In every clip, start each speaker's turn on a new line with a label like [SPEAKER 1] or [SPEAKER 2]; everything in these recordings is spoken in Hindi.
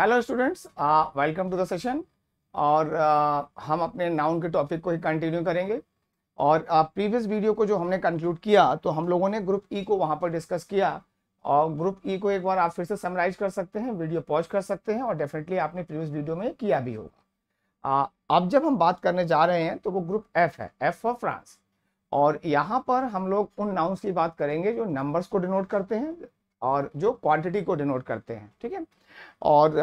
[SPEAKER 1] hello students welcome to the session और uh, हम अपने नाउन के टॉपिक को ही कंटिन्यू करेंगे और प्रीवियस uh, वीडियो को जो हमने कंक्लूड किया तो हम लोगों ने ग्रुप ई e को वहाँ पर डिस्कस किया और ग्रुप ई e को एक बार आप फिर से समराइज कर सकते हैं वीडियो पॉज कर सकते हैं और डेफिनेटली आपने प्रीवियस वीडियो में किया भी होगा uh, अब जब हम बात करने जा रहे हैं तो वो ग्रुप एफ है एफ फॉर फ्रांस और यहाँ पर हम लोग उन नाउन्स की बात करेंगे जो नंबर्स को डिनोट करते हैं और जो क्वांटिटी को डिनोट करते हैं ठीक है और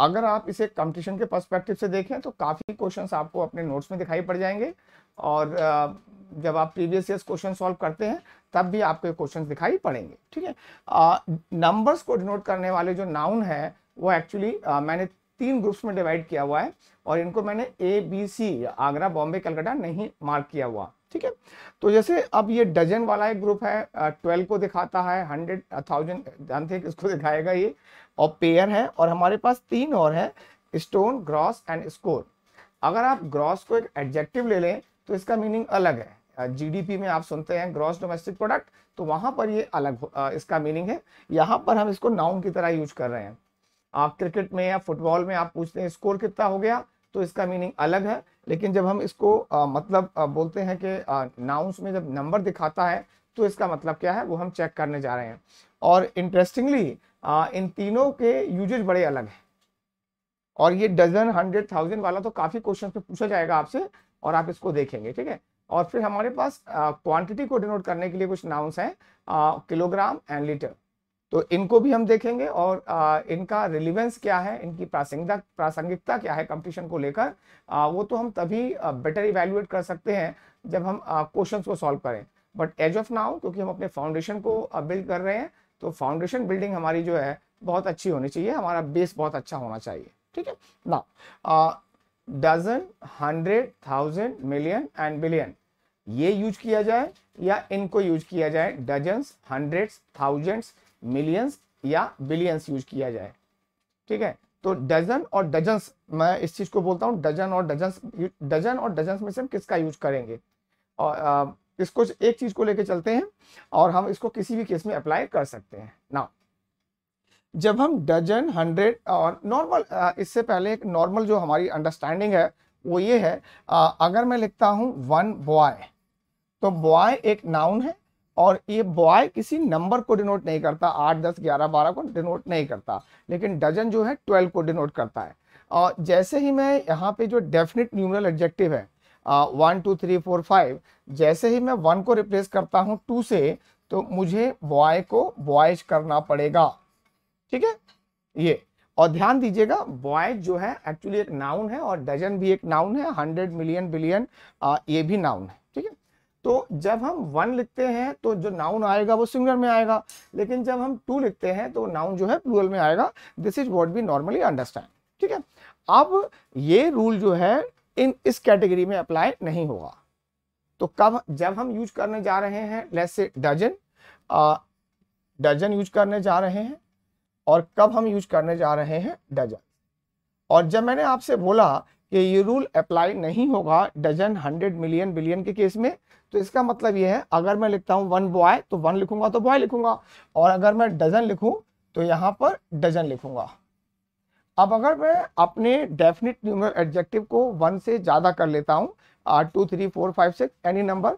[SPEAKER 1] अगर आप इसे कंपटीशन के पर्सपेक्टिव से देखें तो काफ़ी क्वेश्चंस आपको अपने नोट्स में दिखाई पड़ जाएंगे और जब आप प्रीवियस ईयर क्वेश्चन सॉल्व करते हैं तब भी आपको क्वेश्चन दिखाई पड़ेंगे ठीक है नंबर्स को डिनोट करने वाले जो नाउन है वो एक्चुअली मैंने तीन ग्रुप्स में डिवाइड किया हुआ है और इनको मैंने A B C Agra Bombay Calcutta नहीं मार्क किया हुआ ठीक है तो जैसे अब ये डजन वाला एक ग्रुप है ट्वेल्व को दिखाता है हंड्रेड थाउजेंड जानते हैं किसको दिखाएगा ये और पेयर है और हमारे पास तीन और है स्टोन ग्रॉस एंड स्कोर अगर आप ग्रॉस को एक एडजेक्टिव ले लें तो इसका मीनिंग अलग है जीडीपी में आप सुनते हैं ग्रॉस डोमेस्टिक प्रोडक्ट तो वहां पर ये अलग इसका मीनिंग है यहाँ पर हम इसको नाउन की तरह यूज कर रहे हैं आप क्रिकेट में या फुटबॉल में आप पूछते हैं स्कोर कितना हो गया तो इसका मीनिंग अलग है लेकिन जब हम इसको आ, मतलब आ, बोलते हैं कि नाउंस में जब नंबर दिखाता है तो इसका मतलब क्या है वो हम चेक करने जा रहे हैं और इंटरेस्टिंगली इन तीनों के यूजेज बड़े अलग हैं और ये डजन हंड्रेड थाउजेंड वाला तो काफ़ी क्वेश्चन पे पूछा जाएगा आपसे और आप इसको देखेंगे ठीक है और फिर हमारे पास क्वांटिटी को डिनोट करने के लिए कुछ नाउंस हैं किलोग्राम एंड लीटर तो इनको भी हम देखेंगे और आ, इनका रिलीवेंस क्या है इनकी प्रासंगिकता प्रासंगिकता क्या है कंपटीशन को लेकर वो तो हम तभी बेटर इवेल्युएट कर सकते हैं जब हम क्वेश्चन को सॉल्व करें बट एज ऑफ नाउ क्योंकि हम अपने फाउंडेशन को बिल्ड कर रहे हैं तो फाउंडेशन बिल्डिंग हमारी जो है बहुत अच्छी होनी चाहिए हमारा बेस बहुत अच्छा होना चाहिए ठीक है ना dozen hundred thousand million and billion ये यूज किया जाए या इनको यूज किया जाए डजन हंड्रेड थाउजेंड्स मिलियंस या बिलियंस यूज किया जाए ठीक है तो डजन और डजन्स मैं इस चीज को बोलता हूँ डजन और डजन्स डजन और डजन्स में से हम किसका यूज करेंगे और आ, इसको एक चीज को लेकर चलते हैं और हम इसको किसी भी केस में अप्लाई कर सकते हैं ना जब हम डजन हंड्रेड और नॉर्मल इससे पहले एक नॉर्मल जो हमारी अंडरस्टैंडिंग है वो ये है आ, अगर मैं लिखता हूँ वन बॉय तो बॉय एक नाउन है और ये बॉय किसी नंबर को डिनोट नहीं करता आठ दस ग्यारह बारह को डिनोट नहीं करता लेकिन डजन जो है ट्वेल्व को डिनोट करता है और जैसे ही मैं यहाँ पे जो डेफिनेट न्यूमरल एडजेक्टिव है one two three four five जैसे ही मैं वन को रिप्लेस करता हूँ टू से तो मुझे बॉय को बॉयज करना पड़ेगा ठीक है ये और ध्यान दीजिएगा बॉय जो है एक्चुअली एक नाउन है और डजन भी एक नाउन है हंड्रेड मिलियन बिलियन ये भी नाउन है ठीक है तो जब हम वन लिखते हैं तो जो नाउन आएगा वो सिंगुलर में आएगा लेकिन जब हम टू लिखते हैं तो नाउन जो है प्लूरल में आएगा this is what we normally understand ठीक है अब ये रूल जो है इन इस कैटेगरी में अप्लाई नहीं होगा तो कब जब हम यूज करने जा रहे हैं लेस से डजन डजन यूज करने जा रहे हैं और कब हम यूज करने जा रहे हैं डजन और जब मैंने आपसे बोला कि ये रूल अप्लाई नहीं होगा डजन हंड्रेड मिलियन बिलियन के केस में तो इसका मतलब ये है अगर मैं लिखता हूँ वन बॉय तो वन लिखूंगा तो बॉय लिखूंगा और अगर मैं डजन लिखूँ तो यहाँ पर डजन लिखूंगा अब अगर मैं अपने डेफिनेट न्यूमर एडजेक्टिव को वन से ज़्यादा कर लेता हूँ two three four five six any number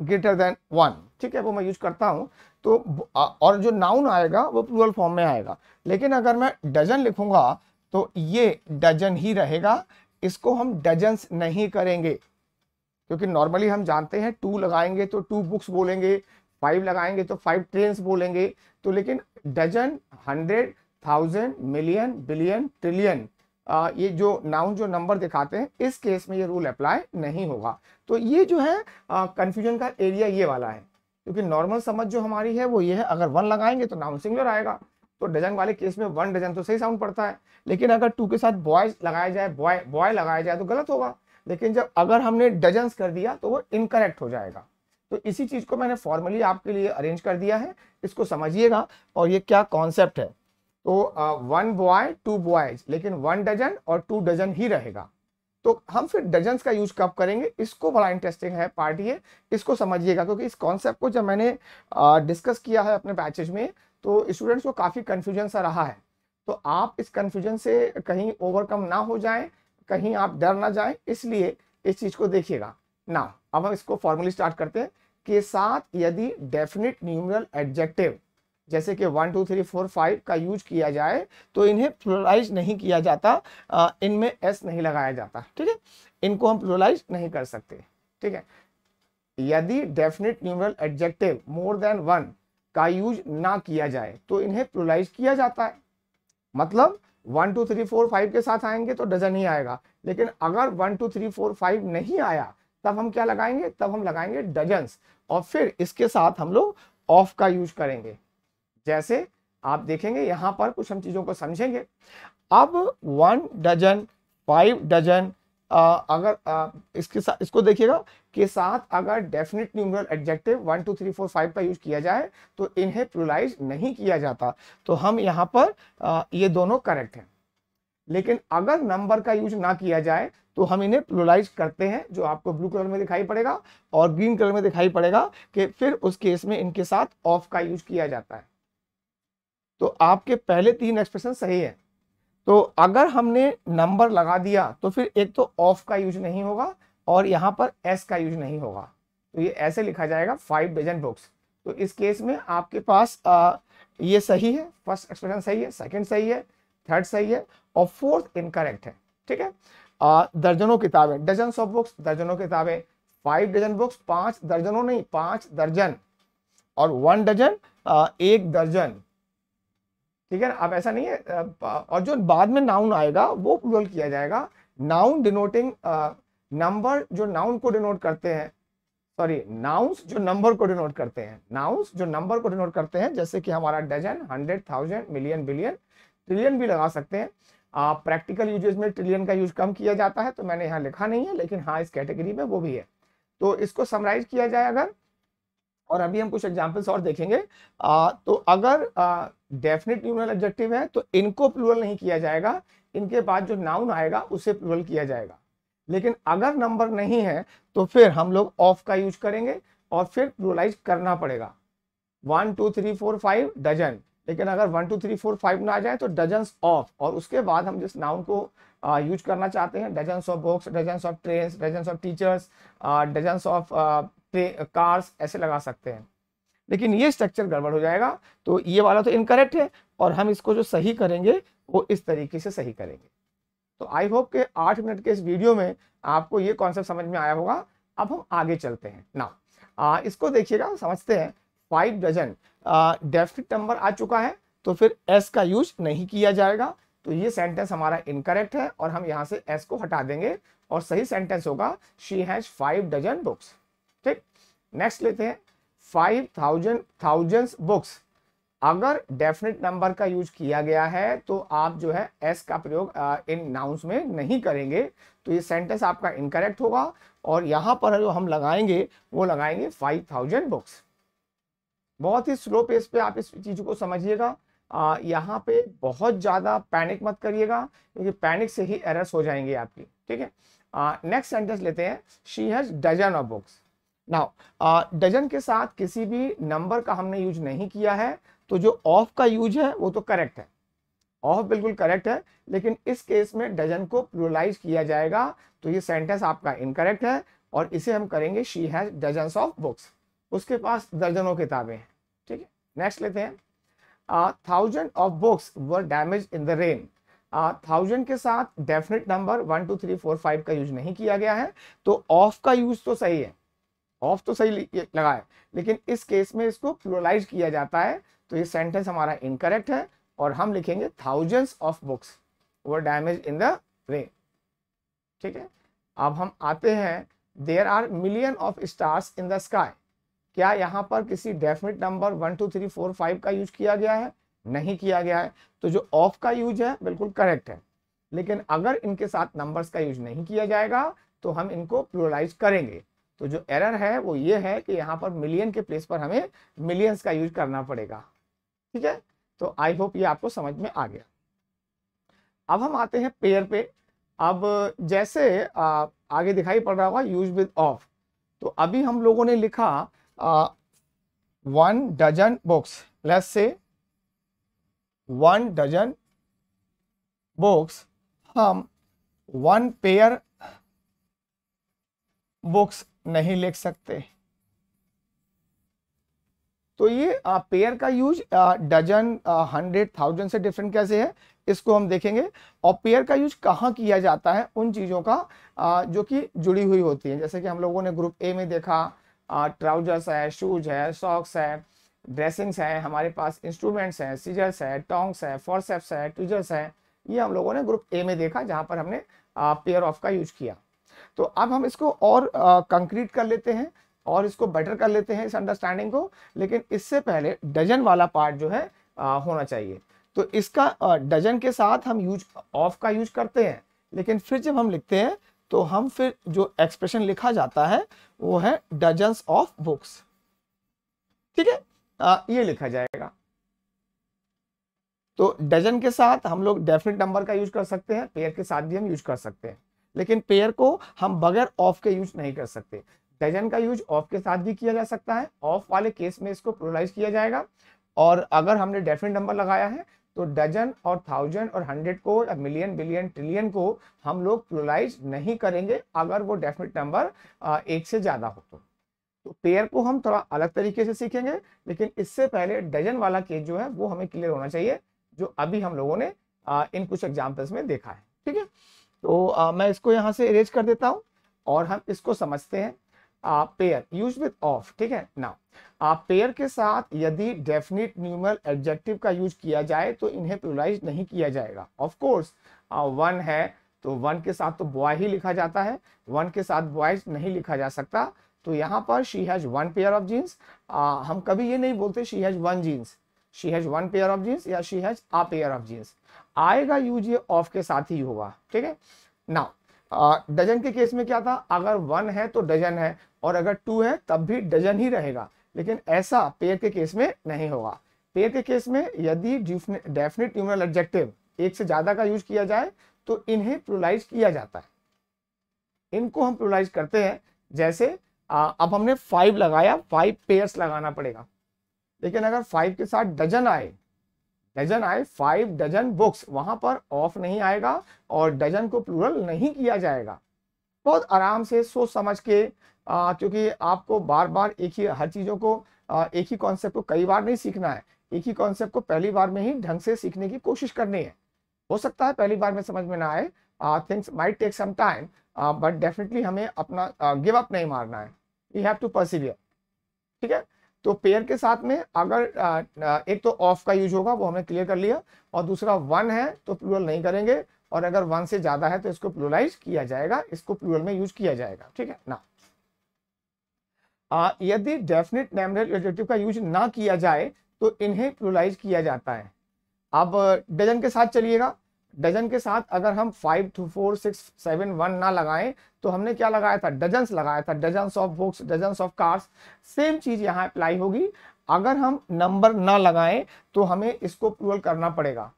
[SPEAKER 1] greater than one ठीक है वो मैं यूज़ करता हूँ तो uh, और जो नाउन आएगा वो प्लूरल फॉर्म में आएगा लेकिन अगर मैं डजन लिखूँगा तो ये डजन ही रहेगा इसको हम डजन्स नहीं करेंगे क्योंकि नॉर्मली हम जानते हैं टू लगाएंगे तो टू बुक्स बोलेंगे फाइव लगाएंगे तो फाइव ट्रेन बोलेंगे तो लेकिन dozen hundred thousand million billion trillion ये जो नाउन जो नंबर दिखाते हैं इस केस में ये रूल अप्लाई नहीं होगा तो ये जो है कंफ्यूजन का एरिया ये वाला है क्योंकि नॉर्मल समझ जो हमारी है वो ये है अगर वन लगाएंगे तो नाउन सिंगुलर आएगा तो डजन वाले केस में वन डजन तो सही साउंड पड़ता है लेकिन अगर टू के साथ बॉय लगाया जाए बॉय बॉय लगाया जाए तो गलत होगा लेकिन जब अगर हमने डजन कर दिया तो वो इनकरेक्ट हो जाएगा तो इसी चीज़ को मैंने फॉर्मली आपके लिए अरेंज कर दिया है इसको समझिएगा और ये क्या कॉन्सेप्ट है तो वन बॉय टू बॉयज लेकिन वन डजन और टू डजन ही रहेगा तो हम फिर डजन का यूज कब करेंगे इसको बड़ा इंटरेस्टिंग है पार्ट ये इसको समझिएगा क्योंकि इस कॉन्सेप्ट को जब मैंने डिस्कस किया है अपने बैचेज में तो स्टूडेंट्स को काफ़ी कन्फ्यूजन सा रहा है तो आप इस कन्फ्यूजन से कहीं ओवरकम ना हो जाए कहीं आप डर ना जाए इसलिए इस चीज़ को देखिएगा ना अब हम इसको फॉर्मूली स्टार्ट करते हैं के साथ यदि डेफिनेट न्यूमरल एडजेक्टिव जैसे कि one two three four five का यूज किया जाए तो इन्हें प्लोराइज नहीं किया जाता इनमें एस नहीं लगाया जाता ठीक है इनको हम प्लोराइज नहीं कर सकते ठीक है यदि definite numeral adjective more than one का यूज ना किया जाए तो इन्हें प्लुरलाइज किया जाता है मतलब one two three four five के साथ आएंगे तो डजन ही आएगा लेकिन अगर one two three four five नहीं आया तब हम क्या लगाएंगे तब हम लगाएंगे डजन और फिर इसके साथ हम लोग ऑफ का यूज करेंगे जैसे आप देखेंगे यहां पर कुछ हम चीज़ों को समझेंगे अब वन डजन फाइव डजन अगर आ, इसके साथ इसको देखिएगा के साथ अगर definite numeral adjective one two three four five का यूज किया जाए तो इन्हें प्लुलाइज नहीं किया जाता तो हम यहाँ पर आ, ये दोनों करेक्ट हैं लेकिन अगर नंबर का यूज ना किया जाए तो हम इन्हें प्लुलाइज करते हैं जो आपको ब्लू कलर में दिखाई पड़ेगा और ग्रीन कलर में दिखाई पड़ेगा कि फिर उस केस में इनके साथ ऑफ का यूज किया जाता है तो आपके पहले तीन एक्सप्रेशन सही है तो अगर हमने नंबर लगा दिया तो फिर एक तो ऑफ का यूज नहीं होगा और यहाँ पर एस का यूज नहीं होगा तो ये ऐसे लिखा जाएगा फाइव डजन बुक्स तो इस केस में आपके पास आ, ये सही है फर्स्ट एक्सप्रेशन सही है सेकंड सही है थर्ड सही है और फोर्थ इनकरेक्ट है ठीक है आ, दर्जनों किताबें डजन ऑफ बुक्स दर्जनों किताबें फाइव डजन बुक्स पांच दर्जनों नहीं पांच दर्जन और वन डजन एक दर्जन ठीक है अब ऐसा नहीं है और जो बाद में नाउन आएगा वो प्लूरल किया जाएगा नाउन डिनोटिंग नंबर जो नाउन को डिनोट करते हैं सॉरी नाउंस जो नंबर को डिनोट करते हैं नाउंस जो नंबर को डिनोट करते हैं जैसे कि हमारा dozen hundred thousand million billion trillion भी लगा सकते हैं प्रैक्टिकल यूजेज में ट्रिलियन का यूज कम किया जाता है तो मैंने यहाँ लिखा नहीं है लेकिन हाँ इस कैटेगरी में वो भी है तो इसको समराइज किया जाए अगर और अभी हम कुछ एग्जाम्पल्स और देखेंगे आ, तो अगर डेफिनेट न्यूमरल ऑब्जेक्टिव है तो इनको प्लूरल नहीं किया जाएगा इनके बाद जो नाउन आएगा उसे प्लूरल किया जाएगा लेकिन अगर नंबर नहीं है तो फिर हम लोग ऑफ का यूज करेंगे और फिर प्लुरलाइज करना पड़ेगा one two three four five dozen लेकिन अगर one two three four five ना आ जाए तो डजन ऑफ और उसके बाद हम जिस नाउन को यूज करना चाहते हैं dozen of books dozen of train dozen of teachers dozen of cars ऐसे लगा सकते हैं लेकिन ये स्ट्रक्चर गड़बड़ हो जाएगा तो ये वाला तो इनकरेक्ट है और हम इसको जो सही करेंगे वो इस तरीके से सही करेंगे तो आई होप के आठ मिनट के इस वीडियो में आपको ये कॉन्सेप्ट समझ में आया होगा अब हम आगे चलते हैं ना इसको देखिएगा समझते हैं फाइव डजन डेफिट नंबर आ चुका है तो फिर एस का यूज नहीं किया जाएगा तो ये सेंटेंस हमारा इनकरेक्ट है और हम यहाँ से एस को हटा देंगे और सही सेंटेंस होगा she has five dozen books ठीक नेक्स्ट लेते हैं फाइव थाउजेंड थाउजेंड बुक्स अगर डेफिनेट नंबर का यूज किया गया है तो आप जो है एस का प्रयोग इन नाउंस में नहीं करेंगे तो ये सेंटेंस आपका इनकरेक्ट होगा और यहाँ पर जो हम लगाएंगे वो लगाएंगे फाइव थाउजेंड बुक्स बहुत ही स्लो पेस पे आप इस चीज़ को समझिएगा यहाँ पे बहुत ज़्यादा पैनिक मत करिएगा क्योंकि पैनिक से ही एरर्स हो जाएंगे आपकी ठीक है नेक्स्ट सेंटेंस लेते हैं she has dozen of books now dozen के साथ किसी भी नंबर का हमने यूज नहीं किया है तो जो ऑफ का यूज है वो तो करेक्ट है ऑफ बिल्कुल करेक्ट है लेकिन इस केस में डजन को प्लुरलाइज किया जाएगा तो ये सेंटेंस आपका इनकरेक्ट है और इसे हम करेंगे she has dozen of books उसके पास दर्जनों किताबें हैं ठीक है नेक्स्ट लेते हैं thousand of books were damage in the rain thousand के साथ definite number one two three four five का यूज नहीं किया गया है तो ऑफ का यूज तो सही है ऑफ तो सही लगा है लेकिन इस केस में इसको प्लोलाइज किया जाता है तो ये सेंटेंस हमारा इनकरेक्ट है और हम लिखेंगे thousands of books were damage in the rain ठीक है अब हम आते हैं there are million of stars in the sky क्या यहाँ पर किसी definite number one two three four five का यूज किया गया है नहीं किया गया है तो जो ऑफ का यूज है बिल्कुल करेक्ट है लेकिन अगर इनके साथ नंबर्स का यूज नहीं किया जाएगा तो हम इनको प्लोलाइज करेंगे तो जो एरर है वो ये है कि यहाँ पर मिलियन के प्लेस पर हमें मिलियंस का यूज करना पड़ेगा ठीक है तो आई होप ये आपको समझ में आ गया अब हम आते हैं पेयर पे अब जैसे आ, आगे दिखाई पड़ रहा होगा यूज विद ऑफ तो अभी हम लोगों ने लिखा ah, one dozen books let's say one dozen books हम वन पेयर बुक्स नहीं लिख सकते तो ये पेयर का यूज डजन हंड्रेड थाउजेंड से डिफरेंट कैसे है इसको हम देखेंगे और पेयर का यूज कहाँ किया जाता है उन चीज़ों का आ, जो कि जुड़ी हुई होती है जैसे कि हम लोगों ने ग्रुप ए में देखा ट्राउजर्स है शूज है सॉक्स है ड्रेसिंग्स है हमारे पास इंस्ट्रूमेंट्स हैं सीजर्स है टोंग्स है फॉरसेप्स है ट्विजर्स है ये हम लोगों ने ग्रुप ए में देखा जहाँ पर हमने पेयर ऑफ का यूज किया तो अब हम इसको और कंक्रीट कर लेते हैं और इसको बेटर कर लेते हैं इस अंडरस्टैंडिंग को लेकिन इससे पहले डजन वाला पार्ट जो है आ, होना चाहिए तो इसका डजन के साथ हम यूज ऑफ का यूज करते हैं लेकिन फिर जब हम लिखते हैं तो हम फिर जो एक्सप्रेशन लिखा जाता है वो है डजन ऑफ बुक्स ठीक है ये लिखा जाएगा तो डजन के साथ हम लोग डेफिनेट नंबर का यूज कर सकते हैं पेयर के साथ भी हम यूज कर सकते हैं लेकिन पेयर को हम बगैर ऑफ के यूज नहीं कर सकते डजन का यूज ऑफ के साथ भी किया जा सकता है ऑफ वाले केस में इसको प्रोलाइज किया जाएगा और अगर हमने डेफिनेट नंबर लगाया है तो डजन और थाउजेंड और हंड्रेड को या मिलियन बिलियन ट्रिलियन को हम लोग प्रोलाइज नहीं करेंगे अगर वो डेफिनेट नंबर एक से ज़्यादा हो तो तो पेयर को हम थोड़ा अलग तरीके से सीखेंगे लेकिन इससे पहले डजन वाला केस जो है वो हमें क्लियर होना चाहिए जो अभी हम लोगों ने इन कुछ एग्जाम्पल्स में देखा है ठीक है तो आ, मैं इसको यहाँ से अरेज कर देता हूँ और हम इसको समझते हैं पेयर यूज विथ ऑफ ठीक है ना आप पेयर के साथ यदि डेफिनेट न्यूमरल एडजेक्टिव का यूज किया जाए तो इन्हें प्लुरलाइज नहीं किया जाएगा ऑफ कोर्स वन है तो वन के साथ तो बॉय ही लिखा जाता है वन के साथ बॉयज नहीं लिखा जा सकता तो यहाँ पर she has one pair of jeans हम कभी ये नहीं बोलते she has one jeans she has one pair of jeans या she has a pair of jeans आएगा यूज ये ऑफ के साथ ही होगा ठीक है नाउ डजन के केस में क्या था अगर वन है तो डजन है और अगर टू है तब भी डजन ही रहेगा लेकिन ऐसा पेयर के केस में नहीं होगा पेयर के केस में यदि डेफिनेट न्यूमरल एडजेक्टिव एक से ज्यादा का यूज किया जाए तो इन्हें प्लुरलाइज किया जाता है इनको हम प्लुरलाइज करते हैं जैसे आ, अब हमने फाइव लगाया फाइव पेयर्स लगाना पड़ेगा लेकिन अगर फाइव के साथ डजन आए डजन आए फाइव डजन बुक्स वहां पर ऑफ नहीं आएगा और डजन को प्लूरल नहीं किया जाएगा बहुत आराम से सोच समझ के आ, क्योंकि आपको बार बार एक ही हर चीज़ों को आ, एक ही कॉन्सेप्ट को कई बार नहीं सीखना है एक ही कॉन्सेप्ट को पहली बार में ही ढंग से सीखने की कोशिश करनी है हो सकता है पहली बार में समझ में ना आए things might take some time but definitely हमें अपना गिव uh, अप नहीं मारना है यू हैव टू परसिवियर ठीक है तो पेयर के साथ में अगर एक तो ऑफ का यूज होगा वो हमने क्लियर कर लिया और दूसरा वन है तो प्लूरल नहीं करेंगे और अगर वन से ज्यादा है तो इसको प्लूरलाइज किया जाएगा इसको प्लूरल में यूज किया जाएगा ठीक है ना यदि डेफिनेट नैमरल एडजेक्टिव का यूज ना किया जाए तो इन्हें प्लूरलाइज किया जाता है अब डजन के साथ चलिएगा डजन के साथ अगर हम five two four six seven one ना लगाएं तो हमने क्या लगाया था डजन लगाया था dozen of books dozen of cars same चीज यहाँ अप्लाई होगी अगर हम नंबर ना लगाएं तो हमें इसको प्रूवल करना पड़ेगा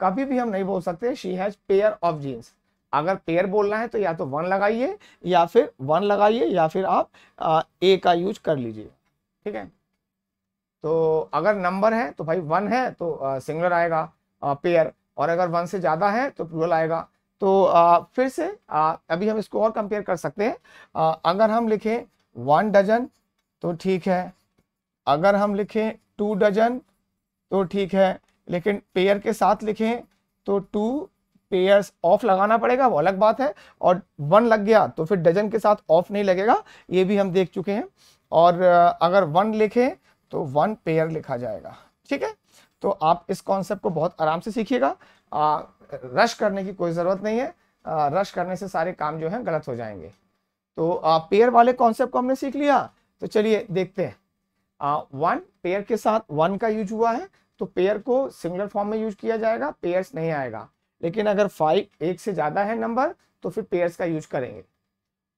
[SPEAKER 1] कभी भी हम नहीं बोल सकते she has pair of jeans अगर पेयर बोलना है तो या तो वन लगाइए या फिर वन लगाइए या फिर आप आ, ए का यूज कर लीजिए ठीक है तो अगर नंबर है तो भाई वन है तो सिंगलर आएगा पेयर और अगर वन से ज़्यादा है तो प्लूरल आएगा तो आ, फिर से आ, अभी हम इसको और कंपेयर कर सकते हैं आ, अगर हम लिखें वन डजन तो ठीक है अगर हम लिखें टू डजन तो ठीक है लेकिन पेयर के साथ लिखें तो टू पेयर्स ऑफ लगाना पड़ेगा वो अलग बात है और वन लग गया तो फिर डजन के साथ ऑफ नहीं लगेगा ये भी हम देख चुके हैं और अगर वन लिखें तो वन पेयर लिखा जाएगा ठीक है तो आप इस कॉन्सेप्ट को बहुत आराम से सीखिएगा रश करने की कोई ज़रूरत नहीं है आ, रश करने से सारे काम जो है गलत हो जाएंगे तो पेयर वाले कॉन्सेप्ट को हमने सीख लिया तो चलिए देखते हैं आ, वन पेयर के साथ वन का यूज हुआ है तो पेयर को सिंगलर फॉर्म में यूज किया जाएगा पेयर्स नहीं आएगा लेकिन अगर फाइव एक से ज़्यादा है नंबर तो फिर पेयर्स का यूज करेंगे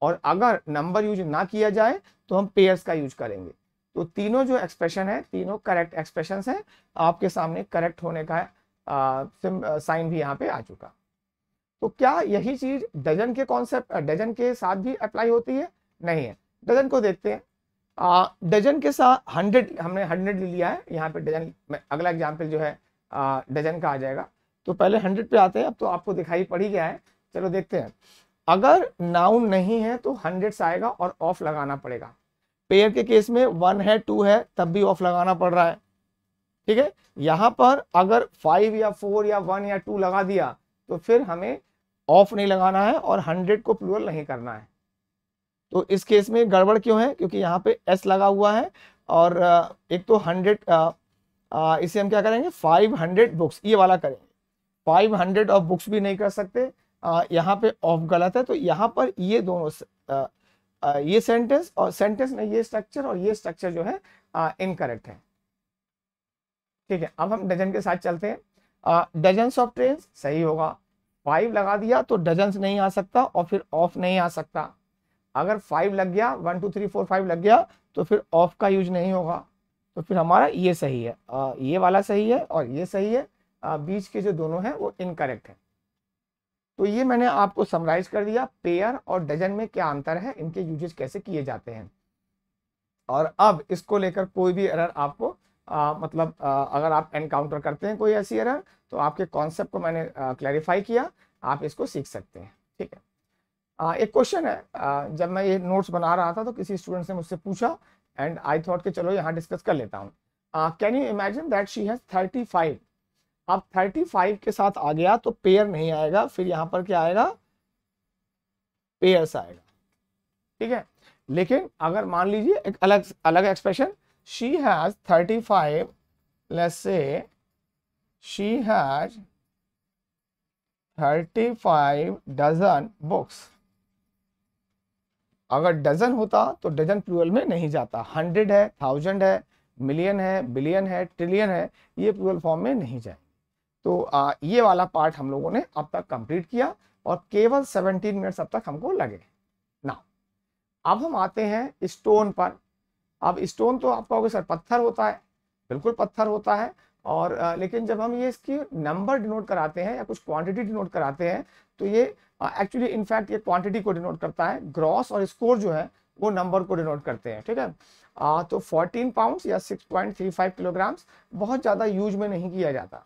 [SPEAKER 1] और अगर नंबर यूज ना किया जाए तो हम पेयर्स का यूज करेंगे तो तीनों जो एक्सप्रेशन है तीनों करेक्ट एक्सप्रेशन है आपके सामने करेक्ट होने का साइन भी यहाँ पे आ चुका तो क्या यही चीज डजन के कॉन्सेप्ट डजन के साथ भी अप्लाई होती है नहीं है डजन को देखते हैं डजन के साथ हंड्रेड हमने हंड्रेड ले लिया है यहाँ पे डजन में अगला एग्जाम्पल जो है डजन का आ जाएगा तो पहले हंड्रेड पे आते हैं अब तो आपको दिखाई पड़ ही गया है चलो देखते हैं अगर नाउन नहीं है तो हंड्रेड आएगा और ऑफ लगाना पड़ेगा पेयर के केस में वन है टू है तब भी ऑफ लगाना पड़ रहा है ठीक है यहाँ पर अगर फाइव या फोर या वन या टू लगा दिया तो फिर हमें ऑफ नहीं लगाना है और हंड्रेड को प्लूअल नहीं करना है तो इस केस में गड़बड़ क्यों है क्योंकि यहाँ पे एस लगा हुआ है और एक तो हंड्रेड इसे हम क्या करेंगे फाइव हंड्रेड बुक्स ये वाला करेंगे फाइव हंड्रेड ऑफ बुक्स भी नहीं कर सकते यहाँ पे ऑफ गलत है तो यहाँ पर ये दोनों ये सेंटेंस और सेंटेंस में ये स्ट्रक्चर और ये स्ट्रक्चर जो है इनकरेक्ट है ठीक है अब हम डजन के साथ चलते हैं डजन ऑफ ट्रेन सही होगा फाइव लगा दिया तो डजन नहीं आ सकता और फिर ऑफ नहीं आ सकता अगर फाइव लग गया one two three four five लग गया तो फिर ऑफ का यूज नहीं होगा तो फिर हमारा ये सही है आ, ये वाला सही है और ये सही है आ, बीच के जो दोनों हैं वो इनकरेक्ट है तो ये मैंने आपको समराइज कर दिया पेयर और डजन में क्या अंतर है इनके यूजेज कैसे किए जाते हैं और अब इसको लेकर कोई भी एरर आपको आ, मतलब आ, अगर आप एनकाउंटर करते हैं कोई ऐसी एरर तो आपके कॉन्सेप्ट को मैंने क्लैरिफाई किया आप इसको सीख सकते हैं ठीक है आ, एक क्वेश्चन है आ, जब मैं ये नोट्स बना रहा था तो किसी स्टूडेंट ने मुझसे पूछा एंड आई थॉट कि चलो यहाँ डिस्कस कर लेता हूँ can you imagine that she has thirty five आप 35 के साथ आ गया तो पेयर नहीं आएगा फिर यहां पर क्या आएगा पेयर्स आएगा ठीक है लेकिन अगर मान लीजिए एक अलग अलग एक्सप्रेशन शी हैज 35 लेस से शी हैज 35 डजन बुक्स अगर डजन होता तो डजन प्यूअल में नहीं जाता हंड्रेड है थाउजेंड है मिलियन है बिलियन है ट्रिलियन है ये प्यूअल फॉर्म में नहीं जाए तो आ, ये वाला पार्ट हम लोगों ने अब तक कंप्लीट किया और केवल 17 मिनट्स अब तक हमको लगे ना अब हम आते हैं स्टोन पर अब स्टोन तो आप कहोगे सर पत्थर होता है बिल्कुल पत्थर होता है और आ, लेकिन जब हम ये इसकी नंबर डिनोट कराते हैं या कुछ क्वांटिटी डिनोट कराते हैं तो ये एक्चुअली इनफैक्ट ये क्वांटिटी को डिनोट करता है ग्रॉस और स्कोर जो है वो नंबर को डिनोट करते हैं ठीक है आ, तो 14 पाउंड्स या 6.35 किलोग्राम्स बहुत ज़्यादा यूज में नहीं किया जाता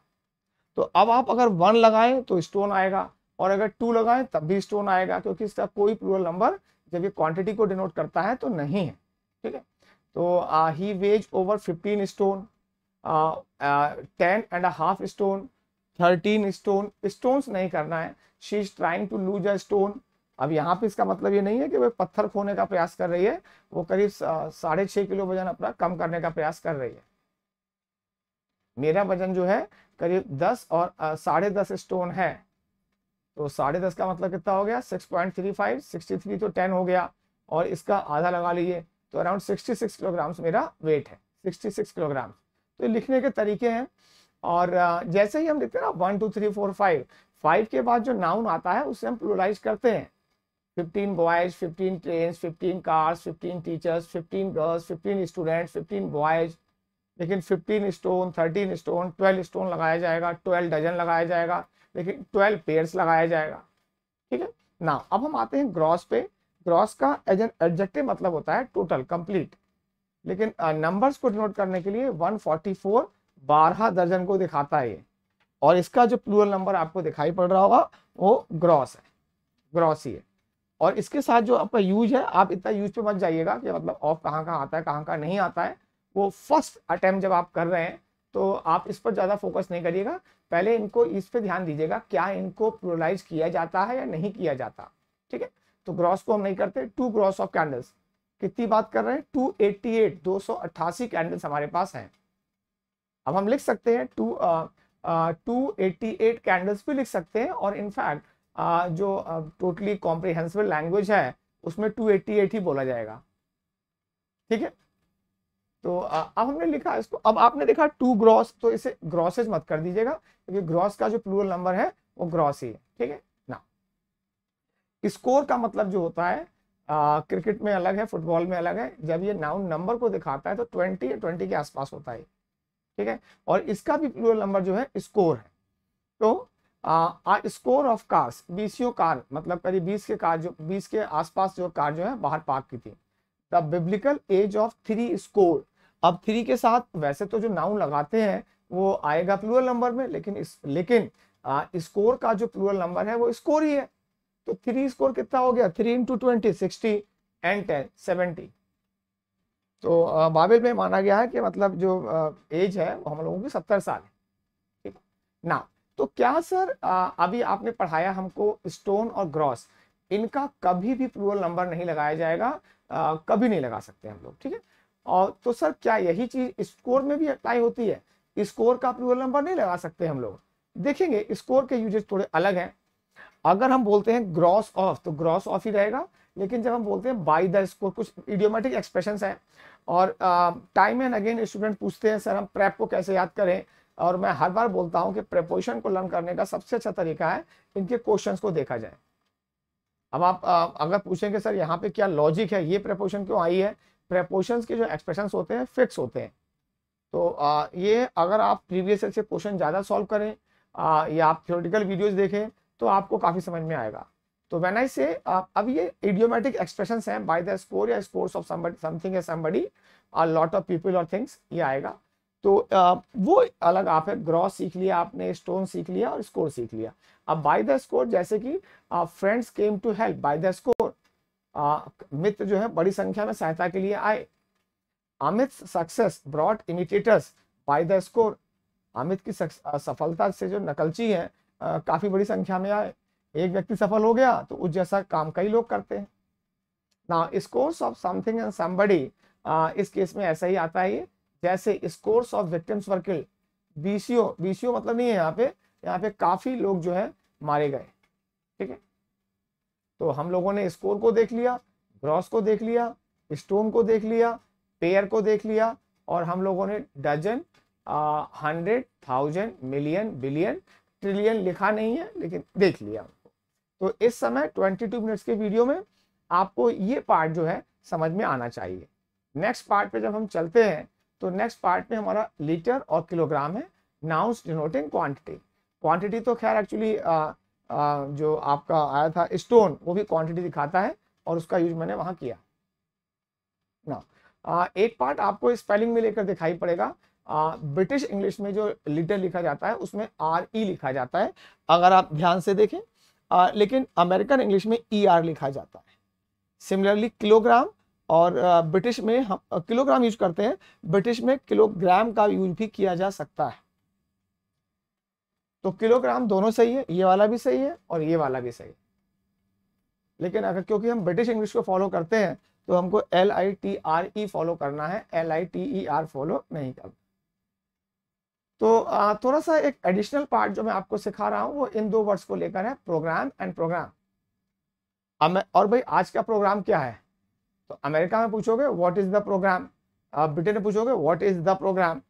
[SPEAKER 1] तो अब आप अगर वन लगाएं तो स्टोन आएगा और अगर टू लगाएं तब भी स्टोन आएगा क्योंकि इसका कोई प्लूरल नंबर जब ये क्वांटिटी को डिनोट करता है तो नहीं है ठीक है तो he weighs over fifteen stone ten and half stone thirteen stone stones नहीं करना है she is trying to lose a stone अब यहाँ पे इसका मतलब ये नहीं है कि वह पत्थर खोने का प्रयास कर रही है वो करीब साढ़े छः किलो वजन अपना कम करने का प्रयास कर रही है मेरा वजन जो है करीब दस और साढ़े दस स्टोन है तो साढ़े दस का मतलब कितना हो गया six point three five sixty three तो टेन हो गया और इसका आधा लगा लीजिए तो अराउंड सिक्सटी सिक्स किलोग्राम्स मेरा वेट है सिक्सटी सिक्स किलोग्राम्स तो लिखने के तरीके हैं और जैसे ही हम लिखते हैं ना one two three four five five के बाद जो नाउन आता है उसे हम प्लोराइज करते हैं fifteen boys fifteen train fifteen cars fifteen teachers fifteen girls fifteen students fifteen boys लेकिन 15 स्टोन 13 स्टोन 12 स्टोन लगाया जाएगा 12 डजन लगाया जाएगा लेकिन 12 पेयर्स लगाया जाएगा ठीक है ना अब हम आते हैं ग्रॉस पे ग्रॉस का एज एन एडजेक्टिव मतलब होता है टोटल कंप्लीट लेकिन नंबर्स uh, को डिनोट करने के लिए 144 बारह दर्जन को दिखाता है ये और इसका जो प्लूरल नंबर आपको दिखाई पड़ रहा होगा वो ग्रॉस है ग्रॉस ही है और इसके साथ जो आपका यूज है आप इतना यूज पे मत जाइएगा कि मतलब ऑफ कहाँ कहाँ आता है कहाँ कहाँ नहीं आता है वो फर्स्ट अटैम्प्ट जब आप कर रहे हैं तो आप इस पर ज़्यादा फोकस नहीं करिएगा पहले इनको इस पर ध्यान दीजिएगा क्या इनको प्रोलाइज किया जाता है या नहीं किया जाता ठीक है तो ग्रॉस को हम नहीं करते टू ग्रॉस ऑफ कैंडल्स कितनी बात कर रहे हैं टू एट्टी एट दो सौ अट्ठासी कैंडल्स हमारे पास हैं अब हम लिख सकते हैं two two eighty eight candles भी लिख सकते हैं और इनफैक्ट uh, जो टोटली कॉम्प्रिहेंसिबल लैंग्वेज है उसमें टू एट्टी एट ही बोला जाएगा ठीक है तो अब हमने लिखा इसको अब आपने देखा टू ग्रॉस तो इसे ग्रॉसेज मत कर दीजिएगा क्योंकि ग्रॉस का जो प्लूरल नंबर है वो ग्रॉस ही है ठीक है ना स्कोर का मतलब जो होता है आ, क्रिकेट में अलग है फुटबॉल में अलग है जब ये नाउन नंबर को दिखाता है तो ट्वेंटी या ट्वेंटी के आसपास होता है ठीक है और इसका भी प्लूरल नंबर जो है स्कोर है तो स्कोर ऑफ कार्स बीसीओ कार मतलब करीब बीस के कार जो बीस के आसपास जो कार जो है बाहर पार्क की थी the biblical age of three score अब थ्री के साथ वैसे तो जो नाउन लगाते हैं वो आएगा प्लूरल नंबर में लेकिन इस लेकिन स्कोर का जो प्लूरल नंबर है वो स्कोर ही है तो थ्री स्कोर कितना हो गया three into twenty sixty and ten seventy तो बाबिल में माना गया है कि मतलब जो एज है वो हम लोगों की सत्तर साल है ठीक ना तो क्या सर आ, अभी आपने पढ़ाया हमको स्टोन और ग्रॉस इनका कभी भी प्लूरल नंबर नहीं लगाया जाएगा कभी नहीं लगा सकते हम लोग ठीक है और तो सर क्या यही चीज स्कोर में भी अप्लाई होती है स्कोर का अप्रूवल नंबर नहीं लगा सकते हम लोग देखेंगे स्कोर के यूजेज थोड़े अलग हैं अगर हम बोलते हैं ग्रॉस ऑफ तो ग्रॉस ऑफ ही रहेगा लेकिन जब हम बोलते हैं बाई द स्कोर कुछ इडियोमेटिक एक्सप्रेशन हैं और टाइम एंड अगेन स्टूडेंट पूछते हैं सर हम प्रेप को कैसे याद करें और मैं हर बार बोलता हूं कि प्रेपोजिशन को लर्न करने का सबसे अच्छा तरीका है इनके क्वेश्चन को देखा जाए अब आप आ, अगर पूछेंगे सर यहाँ पे क्या लॉजिक है ये प्रेपोजिशन क्यों आई है प्रपोशन के जो एक्सप्रेशन होते हैं फिक्स होते हैं तो आ, ये अगर आप प्रीवियस ईयर से क्वेश्चन ज़्यादा सॉल्व करें आ, या आप थियोरटिकल वीडियोज देखें तो आपको काफ़ी समझ में आएगा तो वेन आई से अब ये एडियोमेटिक एक्सप्रेशन हैं बाय द स्कोर या स्कोर ऑफ समथिंग या समबडी लॉट ऑफ पीपल और थिंग्स ये आएगा तो आ, वो अलग आप है ग्रॉस सीख लिया आपने स्टोन सीख लिया और स्कोर सीख लिया अब बाय द स्कोर जैसे कि friends came to help by the score आ, मित्र जो है बड़ी संख्या में सहायता के लिए आए Amit success brought imitators by the score Amit की सफलता से जो नकलची है आ, काफी बड़ी संख्या में आए एक व्यक्ति सफल हो गया तो उस जैसा काम कई लोग करते हैं ना scores of something and somebody इस केस में ऐसा ही आता है जैसे स्कोर्स ऑफ विक्टिम्स वर्किल बीसीओ बीसीओ मतलब नहीं है यहाँ पे यहाँ पे काफी लोग जो है मारे गए ठीक है तो हम लोगों ने स्कोर को देख लिया ग्रॉस को देख लिया स्टोन को देख लिया पेयर को देख लिया और हम लोगों ने dozen hundred thousand million billion trillion लिखा नहीं है लेकिन देख लिया तो इस समय 22 मिनट्स के वीडियो में आपको ये पार्ट जो है समझ में आना चाहिए नेक्स्ट पार्ट पे जब हम चलते हैं तो नेक्स्ट पार्ट में हमारा लीटर और किलोग्राम है नाउंस डिनोटिंग क्वांटिटी क्वांटिटी तो खैर एक्चुअली जो आपका आया था स्टोन वो भी क्वांटिटी दिखाता है और उसका यूज मैंने वहाँ किया ना आ, एक पार्ट आपको स्पेलिंग में लेकर दिखाई पड़ेगा ब्रिटिश इंग्लिश में जो लीटर लिखा जाता है उसमें आर ई e लिखा जाता है अगर आप ध्यान से देखें आ, लेकिन अमेरिकन इंग्लिश में ई e आर लिखा जाता है सिमिलरली किलोग्राम और ब्रिटिश में हम किलोग्राम यूज करते हैं ब्रिटिश में किलोग्राम का यूज भी किया जा सकता है तो किलोग्राम दोनों सही है ये वाला भी सही है और ये वाला भी सही है लेकिन अगर क्योंकि हम ब्रिटिश इंग्लिश को फॉलो करते हैं तो हमको L I T R E follow करना है L I T E R follow नहीं करना तो थोड़ा सा एक एडिशनल पार्ट जो मैं आपको सिखा रहा हूँ वो इन दो वर्ड्स को लेकर है प्रोग्राम एंड प्रोग्राम और भाई आज का प्रोग्राम क्या है तो अमेरिका में पूछोगे what is the program Britain में पूछोगे व्हाट इज द प्रोग्राम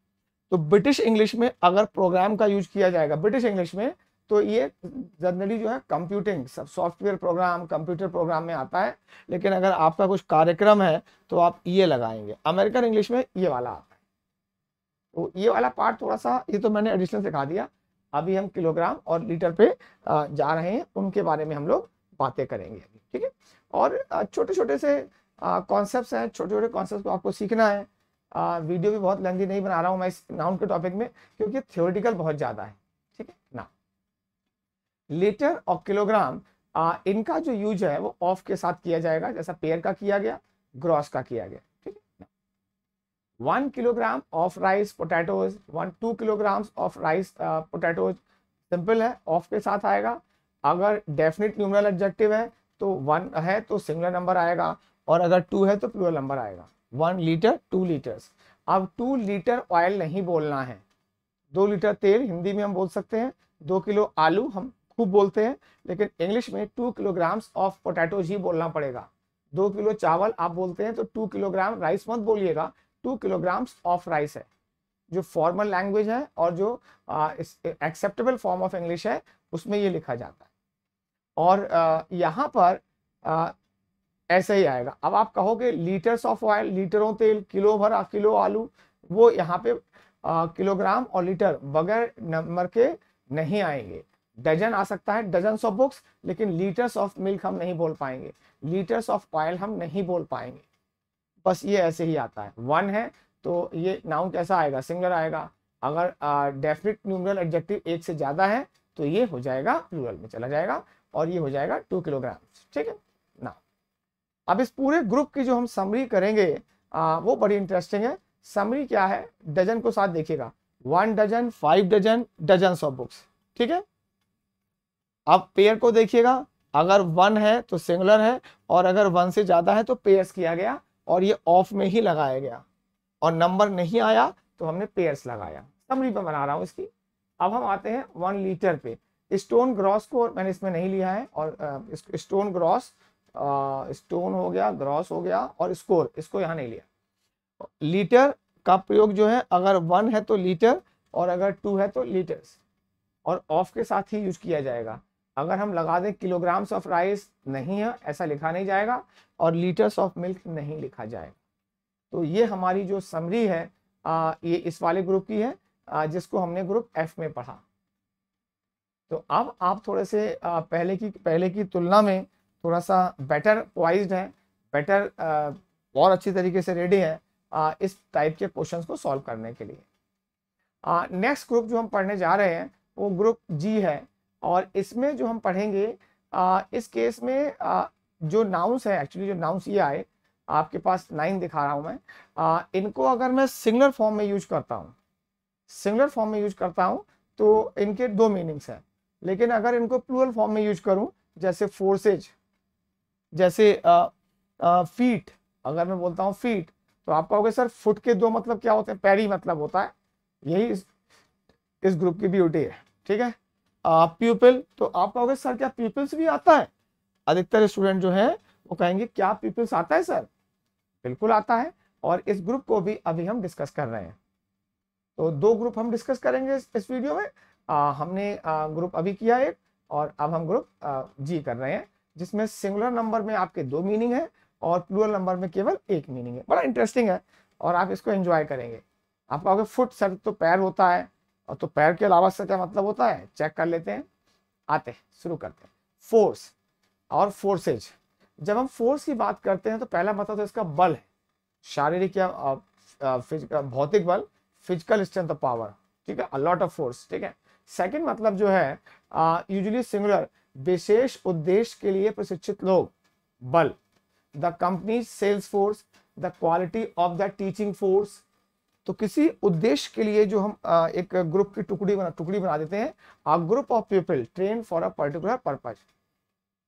[SPEAKER 1] तो ब्रिटिश इंग्लिश में अगर प्रोग्राम का यूज किया जाएगा ब्रिटिश इंग्लिश में तो ये जनरली जो है कंप्यूटिंग सब सॉफ्टवेयर प्रोग्राम कंप्यूटर प्रोग्राम में आता है लेकिन अगर आपका कुछ कार्यक्रम है तो आप ये लगाएंगे अमेरिकन इंग्लिश में ये वाला आता है तो ये वाला पार्ट थोड़ा सा ये तो मैंने एडिशनल सिखा दिया अभी हम किलोग्राम और लीटर पे जा रहे हैं उनके बारे में हम लोग बातें करेंगे अभी ठीक है और छोटे छोटे से कॉन्सेप्ट हैं छोटे छोटे कॉन्सेप्ट को आपको सीखना है आ, वीडियो भी बहुत लेंदी नहीं बना रहा हूँ मैं इस नाउन के टॉपिक में क्योंकि थियोरिटिकल बहुत ज़्यादा है ठीक है ना लीटर और किलोग्राम आ, इनका जो यूज है वो ऑफ के साथ किया जाएगा जैसा पेयर का किया गया ग्रॉस का किया गया ठीक है one kilogram of rice potatoes one two kilogram of rice potatoes simple है ऑफ के साथ आएगा अगर डेफिनेट न्यूमरल एब्जेक्टिव है तो वन है तो सिंगलर नंबर आएगा और अगर टू है तो प्लूरल नंबर आएगा वन लीटर टू लीटर्स अब टू लीटर ऑयल नहीं बोलना है दो लीटर तेल हिंदी में हम बोल सकते हैं दो किलो आलू हम खूब बोलते हैं लेकिन इंग्लिश में टू किलोग्राम्स ऑफ पोटैटोज ही बोलना पड़ेगा दो किलो चावल आप बोलते हैं तो टू किलोग्राम राइस मत बोलिएगा टू किलोग्राम्स ऑफ राइस है जो फॉर्मल लैंग्वेज है और जो एक्सेप्टेबल फॉर्म ऑफ इंग्लिश है उसमें ये लिखा जाता है और uh, यहाँ पर ऐसे ही आएगा अब आप कहोगे लीटर्स ऑफ ऑयल लीटरों तेल किलो भर किलो आलू वो यहाँ पे किलोग्राम और लीटर बगैर नंबर के नहीं आएंगे डजन आ सकता है डजन ऑफ बुक्स लेकिन लीटर्स ऑफ मिल्क हम नहीं बोल पाएंगे लीटर्स ऑफ ऑयल हम नहीं बोल पाएंगे बस ये ऐसे ही आता है वन है तो ये नाउन कैसा आएगा सिंगलर आएगा अगर डेफिनेट न्यूमरल एडजेक्टिव एक से ज़्यादा है तो ये हो जाएगा प्लूरल में चला जाएगा और ये हो जाएगा टू किलोग्राम ठीक है अब इस पूरे ग्रुप की जो हम समरी करेंगे आ, वो बड़ी इंटरेस्टिंग है समरी क्या है डजन को साथ देखिएगा one dozen five dozen dozen of books ठीक है अब पेयर को देखिएगा अगर वन है तो सिंगुलर है और अगर वन से ज़्यादा है तो पेयर्स किया गया और ये ऑफ में ही लगाया गया और नंबर नहीं आया तो हमने पेयर्स लगाया समरी पर बना रहा हूँ इसकी अब हम आते हैं वन लीटर पे स्टोन ग्रॉस को मैंने इसमें नहीं लिया है और स्टोन ग्रॉस स्टोन हो गया ग्रॉस हो गया और स्कोर इसको यहाँ नहीं लिया लीटर का प्रयोग जो है अगर वन है तो लीटर और अगर टू है तो लीटर्स और ऑफ के साथ ही यूज किया जाएगा अगर हम लगा दें किलोग्राम्स ऑफ राइस नहीं है ऐसा लिखा नहीं जाएगा और लीटर्स ऑफ मिल्क नहीं लिखा जाएगा तो ये हमारी जो समरी है आ, ये इस वाले ग्रुप की है आ, जिसको हमने ग्रुप एफ में पढ़ा तो अब आप थोड़े से आ, पहले की पहले की तुलना में थोड़ा सा बेटर वाइज है बेटर और अच्छी तरीके से रेडी है आ, इस टाइप के क्वेश्चंस को सॉल्व करने के लिए नेक्स्ट ग्रुप जो हम पढ़ने जा रहे हैं वो ग्रुप जी है और इसमें जो हम पढ़ेंगे आ, इस केस में आ, जो नाउंस है एक्चुअली जो नाउंस ये आए आपके पास नाइन दिखा रहा हूँ मैं आ, इनको अगर मैं सिंगलर फॉर्म में यूज करता हूँ सिंगलर फॉर्म में यूज करता हूँ तो इनके दो मीनिंग्स हैं लेकिन अगर इनको प्लूअल फॉर्म में यूज करूँ जैसे फोर्सेज जैसे फीट अगर मैं बोलता हूँ फीट तो आप कहोगे सर फुट के दो मतलब क्या होते हैं पैरी मतलब होता है यही इस, इस ग्रुप की ब्यूटी है ठीक है पीपल तो आप कहोगे सर क्या पीपल्स भी आता है अधिकतर स्टूडेंट जो है वो कहेंगे क्या पीपल्स आता है सर बिल्कुल आता है और इस ग्रुप को भी अभी हम डिस्कस कर रहे हैं तो दो ग्रुप हम डिस्कस करेंगे इस, इस वीडियो में आ, हमने ग्रुप अभी किया एक और अब हम ग्रुप जी कर रहे हैं जिसमें सिंगुलर नंबर में आपके दो मीनिंग है और प्लूरल नंबर में केवल एक मीनिंग है बड़ा इंटरेस्टिंग है और आप इसको एंजॉय करेंगे आप कहोगे फुट सर तो पैर होता है और तो पैर के अलावा से क्या मतलब होता है चेक कर लेते हैं आते हैं शुरू करते हैं फोर्स और फोर्सेज जब हम फोर्स की बात करते हैं तो पहला मतलब तो इसका बल है शारीरिक या भौतिक बल फिजिकल स्ट्रेंथ ऑफ पावर ठीक है अलॉट ऑफ फोर्स ठीक है सेकेंड मतलब जो है यूजली सिंगुलर विशेष उद्देश्य के लिए प्रशिक्षित लोग बल the company sales force the quality of the teaching force तो किसी उद्देश्य के लिए जो हम एक ग्रुप की टुकड़ी बना टुकड़ी बना देते हैं a group of people train for a particular purpose